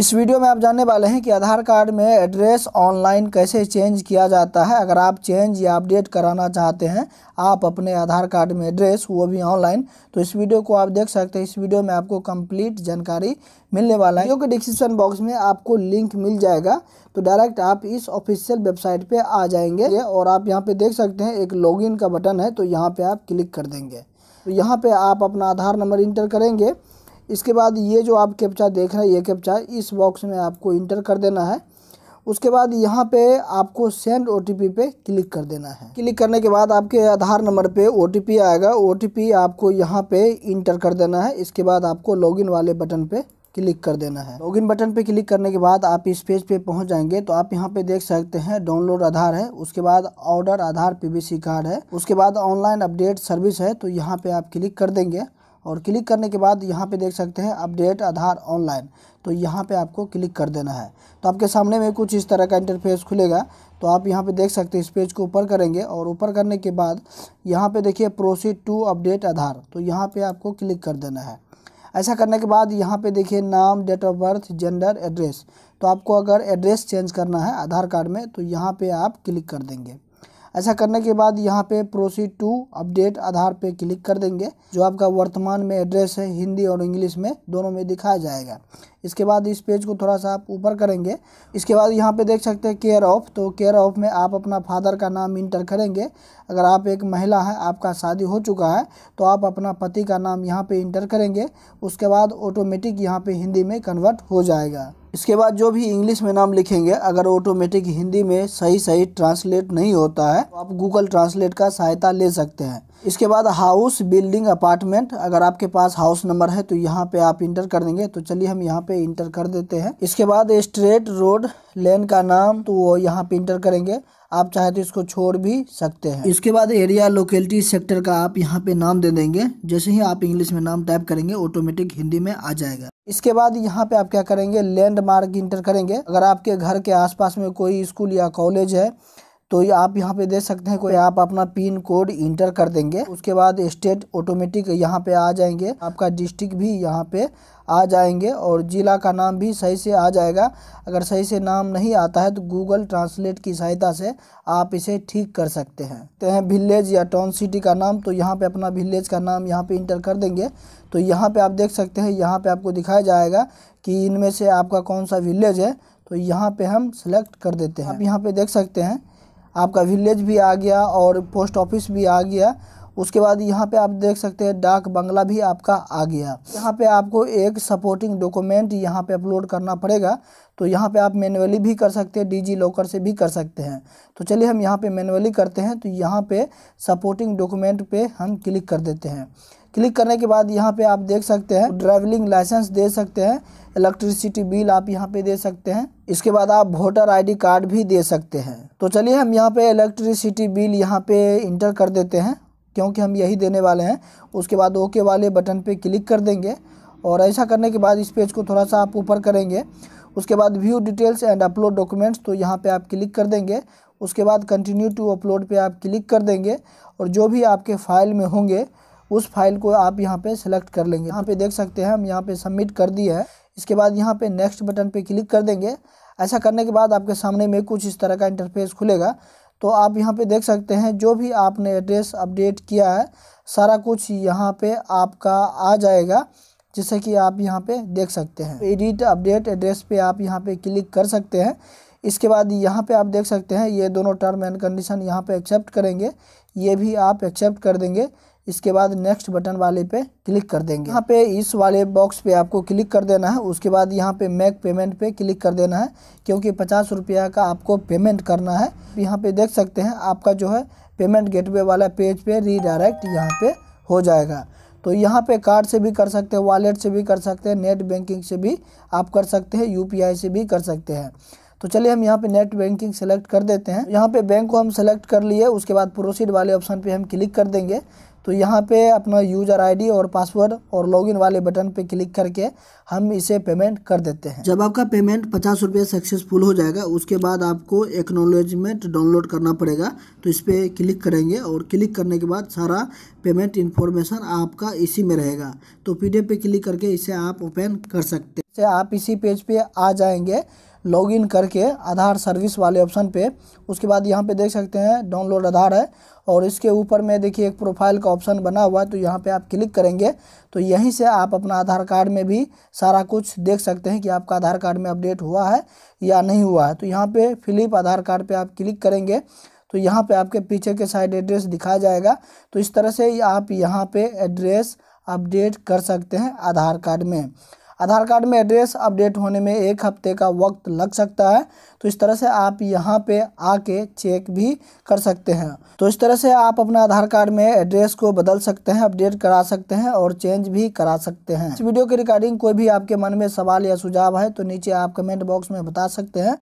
इस वीडियो में आप जानने वाले हैं कि आधार कार्ड में एड्रेस ऑनलाइन कैसे चेंज किया जाता है अगर आप चेंज या अपडेट कराना चाहते हैं आप अपने आधार कार्ड में एड्रेस वो भी ऑनलाइन तो इस वीडियो को आप देख सकते हैं इस वीडियो में आपको कंप्लीट जानकारी मिलने वाला है क्योंकि डिस्क्रिप्शन बॉक्स में आपको लिंक मिल जाएगा तो डायरेक्ट आप इस ऑफिशियल वेबसाइट पर आ जाएंगे और आप यहाँ पर देख सकते हैं एक लॉगिन का बटन है तो यहाँ पर आप क्लिक कर देंगे तो यहाँ पर आप अपना आधार नंबर इंटर करेंगे इसके बाद ये जो आप कैप्चा देख रहे हैं ये कैप्चा इस बॉक्स में आपको इंटर कर देना है उसके बाद यहाँ पे आपको सेंड ओ पे क्लिक कर देना है क्लिक करने के बाद आपके आधार नंबर पे ओ आएगा ओ आपको यहाँ पे इंटर कर देना है इसके बाद आपको लॉगिन वाले बटन पे क्लिक कर देना है लॉगिन बटन पे क्लिक करने के बाद आप इस पेज पे पहुँच जाएंगे तो आप यहाँ पे देख सकते हैं डाउनलोड आधार है उसके बाद ऑर्डर आधार पी कार्ड है उसके बाद ऑनलाइन अपडेट सर्विस है तो यहाँ पर आप क्लिक कर देंगे और क्लिक करने के बाद यहाँ पे देख सकते हैं अपडेट आधार ऑनलाइन तो यहाँ पे आपको क्लिक कर देना है तो आपके सामने में कुछ इस तरह का इंटरफेस खुलेगा तो आप यहाँ पे देख सकते हैं इस पेज को ऊपर करेंगे और ऊपर करने के बाद यहाँ पे देखिए प्रोसीड टू अपडेट आधार तो यहाँ पे आपको क्लिक कर देना है ऐसा करने के बाद यहाँ पे देखिए नाम date of birth gender address तो आपको अगर एड्रेस चेंज करना है आधार कार्ड में तो यहाँ पर आप क्लिक कर देंगे ऐसा करने के बाद यहाँ पे प्रोसीड टू अपडेट आधार पे क्लिक कर देंगे जो आपका वर्तमान में एड्रेस है हिंदी और इंग्लिश में दोनों में दिखाया जाएगा इसके बाद इस पेज को थोड़ा सा आप ऊपर करेंगे इसके बाद यहाँ पे देख सकते हैं केयर ऑफ तो केयर ऑफ में आप अपना फादर का नाम इंटर करेंगे अगर आप एक महिला हैं आपका शादी हो चुका है तो आप अपना पति का नाम यहाँ पे इंटर करेंगे उसके बाद ऑटोमेटिक यहाँ पे हिंदी में कन्वर्ट हो जाएगा इसके बाद जो भी इंग्लिश में नाम लिखेंगे अगर ऑटोमेटिक हिंदी में सही सही ट्रांसलेट नहीं होता है तो आप गूगल ट्रांसलेट का सहायता ले सकते हैं इसके बाद हाउस बिल्डिंग अपार्टमेंट अगर आपके पास हाउस नंबर है तो यहाँ पे आप इंटर कर देंगे तो चलिए हम यहाँ पे इंटर कर देते हैं इसके बाद स्ट्रेट रोड लेन का नाम तो वो यहाँ पे इंटर करेंगे आप चाहे तो इसको छोड़ भी सकते हैं इसके बाद एरिया लोकेलिटी सेक्टर का आप यहाँ पे नाम दे देंगे जैसे ही आप इंग्लिश में नाम टाइप करेंगे ऑटोमेटिक हिंदी में आ जाएगा इसके बाद यहाँ पे आप क्या करेंगे लैंडमार्क इंटर करेंगे अगर आपके घर के आसपास में कोई स्कूल या कॉलेज है तो आप यहाँ पे दे सकते हैं कोई आप अपना पिन कोड इंटर कर देंगे उसके बाद स्टेट ऑटोमेटिक यहाँ पे आ जाएंगे आपका डिस्ट्रिक्ट भी यहाँ पे आ जाएंगे और ज़िला का नाम भी सही से आ जाएगा अगर सही से नाम नहीं आता है तो गूगल ट्रांसलेट की सहायता से आप इसे ठीक कर सकते हैं तो हैं विलेज या टाउन सिटी का नाम तो यहाँ पे अपना विलेज का नाम यहाँ पे इंटर कर देंगे तो यहाँ पे आप देख सकते हैं यहाँ पे आपको दिखाया जाएगा कि इनमें से आपका कौन सा विलेज है तो यहाँ पर हम सेलेक्ट कर देते हैं आप यहाँ पर देख सकते हैं आपका विलेज भी आ गया और पोस्ट ऑफिस भी आ गया उसके बाद यहाँ पे आप देख सकते हैं डाक बंगला भी आपका आ गया यहाँ पे आपको एक सपोर्टिंग डॉक्यूमेंट यहाँ पे अपलोड करना पड़ेगा तो यहाँ पे आप मैनुअली भी कर सकते हैं डीजी लॉकर से भी कर सकते हैं तो चलिए हम यहाँ पे मैनुअली करते हैं तो यहाँ पे सपोर्टिंग डॉक्यूमेंट पे हम क्लिक कर देते हैं क्लिक करने के बाद यहाँ पे आप देख सकते हैं ड्राइविंग लाइसेंस दे सकते हैं इलेक्ट्रिसिटी बिल आप यहाँ पे दे सकते हैं इसके बाद आप वोटर आईडी कार्ड भी दे सकते हैं तो चलिए हम यहाँ पे इलेक्ट्रिसिटी बिल यहाँ पे इंटर कर देते हैं क्योंकि हम यही देने वाले हैं उसके बाद ओके वाले बटन पर क्लिक कर देंगे और ऐसा करने के बाद इस पेज को थोड़ा सा आप ऊपर करेंगे उसके बाद view details and upload documents तो यहाँ पर आप क्लिक कर देंगे उसके बाद कंटिन्यू टू अपलोड पे आप क्लिक कर देंगे और जो भी आपके फाइल में होंगे उस फाइल को आप यहाँ पे सेलेक्ट कर लेंगे यहाँ पे देख सकते हैं हम यहाँ पे सबमिट कर दिए हैं इसके बाद यहाँ पे नेक्स्ट बटन पे क्लिक कर देंगे ऐसा करने के बाद आपके सामने में कुछ इस तरह का इंटरफेस खुलेगा तो आप यहाँ पे देख सकते हैं जो भी आपने एड्रेस अपडेट किया है सारा कुछ यहाँ पे आपका आ जाएगा जैसे कि आप यहाँ पे देख सकते हैं एडिट अपडेट एड्रेस पे आप यहाँ पे क्लिक कर सकते हैं इसके बाद यहाँ पे आप देख सकते हैं ये दोनों टर्म एंड कंडीशन यहाँ पे एक्सेप्ट करेंगे ये भी आप एक्सेप्ट कर देंगे इसके बाद नेक्स्ट बटन वाले पे क्लिक कर देंगे यहाँ पे इस वाले बॉक्स पे आपको क्लिक कर देना है उसके बाद यहाँ पे मैक पेमेंट पे क्लिक कर देना है क्योंकि पचास रुपया का आपको पेमेंट करना है यहाँ पे देख सकते हैं आपका जो है पेमेंट गेटवे वाला पेज पे रीडायरेक्ट यहाँ पे हो जाएगा तो यहाँ पे कार्ड से भी कर सकते हैं वॉलेट से भी कर सकते हैं नेट बैंकिंग से भी आप कर सकते हैं यू से भी कर सकते हैं तो चलिए हम यहाँ पे नेट बैंकिंग सेलेक्ट कर देते हैं यहाँ पे बैंक को हम सेलेक्ट कर लिए उसके बाद प्रोसीड वाले ऑप्शन पे हम क्लिक कर देंगे तो यहाँ पे अपना यूज़र आईडी और पासवर्ड और लॉगिन वाले बटन पे क्लिक करके हम इसे पेमेंट कर देते हैं जब आपका पेमेंट पचास रुपये सक्सेसफुल हो जाएगा उसके बाद आपको एक्नोलेजमेंट डाउनलोड करना पड़ेगा तो इस पर क्लिक करेंगे और क्लिक करने के बाद सारा पेमेंट इन्फॉर्मेशन आपका इसी में रहेगा तो पी पे क्लिक करके इसे आप ओपन कर सकते हैं आप इसी पेज पे आ जाएंगे लॉगिन करके आधार सर्विस वाले ऑप्शन पे उसके बाद यहाँ पे देख सकते हैं डाउनलोड आधार है और इसके ऊपर में देखिए एक प्रोफाइल का ऑप्शन बना हुआ है तो यहाँ पे आप क्लिक करेंगे तो यहीं से आप अपना आधार कार्ड में भी सारा कुछ देख सकते हैं कि आपका आधार कार्ड में अपडेट हुआ है या नहीं हुआ है तो यहाँ पर फिलिप आधार कार्ड पर आप क्लिक करेंगे तो यहाँ पर आपके पीछे के साइड एड्रेस दिखाया जाएगा तो इस तरह से आप यहाँ पर एड्रेस अपडेट कर सकते हैं आधार कार्ड में आधार कार्ड में एड्रेस अपडेट होने में एक हफ्ते का वक्त लग सकता है तो इस तरह से आप यहाँ पे आके चेक भी कर सकते हैं तो इस तरह से आप अपना आधार कार्ड में एड्रेस को बदल सकते हैं अपडेट करा सकते हैं और चेंज भी करा सकते हैं इस वीडियो के रिकॉर्डिंग कोई भी आपके मन में सवाल या सुझाव है तो नीचे आप कमेंट बॉक्स में बता सकते हैं